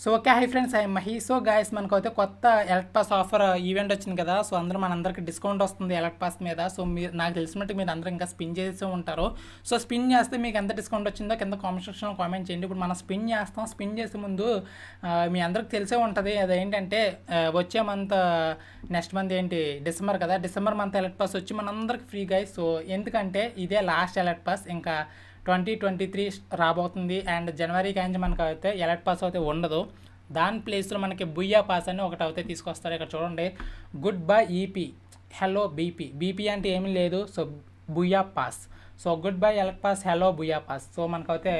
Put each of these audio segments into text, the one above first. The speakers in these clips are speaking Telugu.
so okay hi friends I Mahi so guys మనకైతే కొత్త ఎలక్ట్ పాస్ ఆఫర్ ఈవెంట్ వచ్చింది కదా సో అందరూ మనందరికి డిస్కౌంట్ వస్తుంది ఎలక్ట్ పాస్ మీద సో మీరు నాకు తెలిసినట్టు మీరు అందరూ ఇంకా స్పిన్ చేస్తూ ఉంటారు సో స్పిన్ చేస్తే మీకు ఎంత డిస్కౌంట్ వచ్చిందో కింద కామెంట్ సెక్షన్లో కామెంట్ చేయండి ఇప్పుడు మనం స్పిన్ చేస్తాం స్పిన్ చేసే ముందు uh, మీ అందరికి తెలిసే ఉంటుంది అదేంటంటే uh, వచ్చే మంత్ నెక్స్ట్ మంత్ ఏంటి డిసెంబర్ కదా డిసెంబర్ మంత్ ఎలక్ట్ పాస్ వచ్చి మనందరికి ఫ్రీ గాయస్ సో ఎందుకంటే ఇదే లాస్ట్ ఎలక్ట్ పాస్ ఇంకా ట్వంటీ ట్వంటీ త్రీ రాబోతుంది అండ్ జనవరి కాంచి మనకు అయితే ఎలర్ట్ పాస్ అయితే ఉండదు దాని ప్లేస్లో మనకి బుయ్యా పాస్ అని ఒకటి అయితే తీసుకొస్తారు ఇక్కడ చూడండి good bye EP hello BP BP అంటే ఏమీ లేదు సో బుయా pass so good bye elite pass hello బుయా పాస్ సో మనకైతే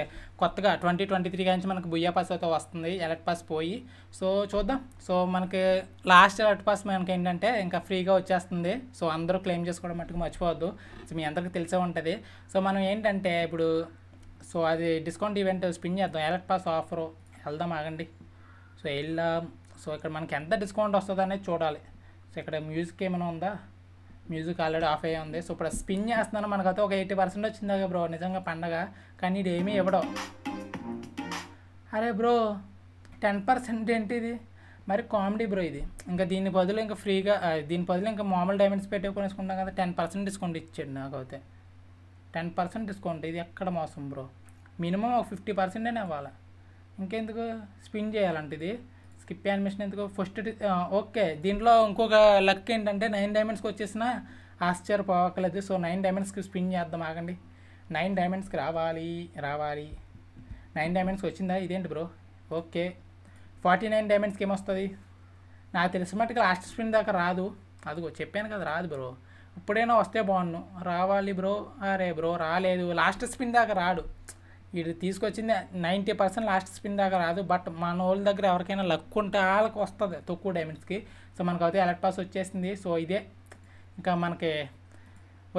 కొత్తగా ట్వంటీ ట్వంటీ త్రీ నుంచి మనకు బుయ్యా పాస్ అయితే వస్తుంది ఎలక్ట్ పాస్ పోయి సో చూద్దాం సో మనకి లాస్ట్ ఎలక్ట్ పాస్ మనకి ఏంటంటే ఇంకా ఫ్రీగా వచ్చేస్తుంది సో అందరూ క్లెయిమ్ చేసుకోవడం మట్టుకు మర్చిపోవద్దు సో మీ అందరికీ తెలిసే ఉంటుంది సో మనం ఏంటంటే ఇప్పుడు సో అది డిస్కౌంట్ ఈవెంట్ స్పిన్ చేద్దాం ఎలక్ట్ పాస్ ఆఫర్ వెళ్దాం ఆగండి సో వెళ్ళాం సో ఇక్కడ మనకి ఎంత డిస్కౌంట్ వస్తుంది అనేది చూడాలి సో ఇక్కడ మ్యూజిక్ ఏమైనా ఉందా మ్యూజిక్ ఆల్రెడీ ఆఫ్ అయ్యి ఉంది సో ఇప్పుడు స్పిన్ చేస్తున్నాను మనకైతే ఒక ఎయిటీ పర్సెంట్ వచ్చిందాక బ్రో నిజంగా పండగ కానీ ఇది ఏమీ ఇవ్వడం అరే బ్రో టెన్ పర్సెంట్ ఏంటిది మరి కామెడీ బ్రో ఇది ఇంకా దీని బదులు ఇంకా ఫ్రీగా దీని బదులు ఇంకా మామూలు డైమండ్స్ పెట్టి కొనేసుకుంటాం కదా టెన్ పర్సెంట్ డిస్కౌంట్ ఇచ్చాడు నాకైతే టెన్ పర్సెంట్ డిస్కౌంట్ ఇది ఎక్కడ మోసం బ్రో మినిమం ఒక ఫిఫ్టీ పర్సెంట్ అయినా ఇవ్వాలి ఇంకెందుకు స్పిన్ చేయాలంటే ఇది స్కిప్ యానిమేషన్ ఎందుకు ఫస్ట్ ఓకే దీంట్లో ఇంకొక లక్ ఏంటంటే నైన్ డైమండ్స్కి వచ్చేసిన ఆశ్చర్యపోవక్కలేదు సో నైన్ డైమండ్స్కి స్పిన్ చేద్దాం ఆగండి నైన్ డైమండ్స్కి రావాలి రావాలి నైన్ డైమండ్స్కి వచ్చిందా ఇదేంటి బ్రో ఓకే ఫార్టీ నైన్ డైమండ్స్కి ఏమొస్తుంది నాకు తెలిసిన మట్టుకు లాస్ట్ స్పిన్ దాకా రాదు అదిగో చెప్పాను కదా రాదు బ్రో ఇప్పుడైనా వస్తే బాగున్నాను రావాలి బ్రో అరే బ్రో రాలేదు లాస్ట్ స్పిన్ దాకా రాడు వీడు తీసుకొచ్చింది నైంటీ పర్సెంట్ లాస్ట్ స్పిన్ దాకా రాదు బట్ మన వాళ్ళ దగ్గర ఎవరికైనా లక్ ఉంటే వాళ్ళకి వస్తుంది తక్కువ డైమండ్స్కి సో అయితే ఎలక్ట్ పాస్ వచ్చేసింది సో ఇదే ఇంకా మనకి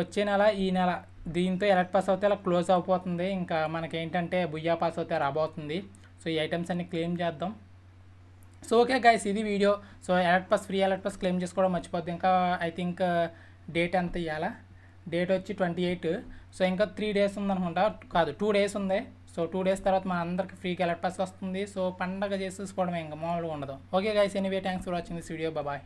వచ్చే నెల ఈ నెల దీంతో ఎలక్ట్ పాస్ అయితే ఇలా క్లోజ్ అయిపోతుంది ఇంకా మనకి ఏంటంటే బుయ్యా పాస్ అవుతే రాబోతుంది సో ఈ ఐటమ్స్ అన్ని క్లెయిమ్ చేద్దాం సో ఓకే గైస్ ఇది video so elite pass free elite pass claim చేసుకోవడం మర్చిపోద్ది ఇంకా ఐ థింక్ డేట్ ఎంత ఇవ్వాలా డేట్ వచ్చి ట్వంటీ ఎయిట్ సో ఇంకా త్రీ డేస్ ఉందనుకుంటా కాదు టూ డేస్ ఉంది సో టూ డేస్ తర్వాత మన అందరికి ఫ్రీ గెలట్ పాస్ వస్తుంది సో పండగ చేసేసుకోవడం ఇంకా మామూలుగా ఉండదు okay guys anyway thanks for watching this video bye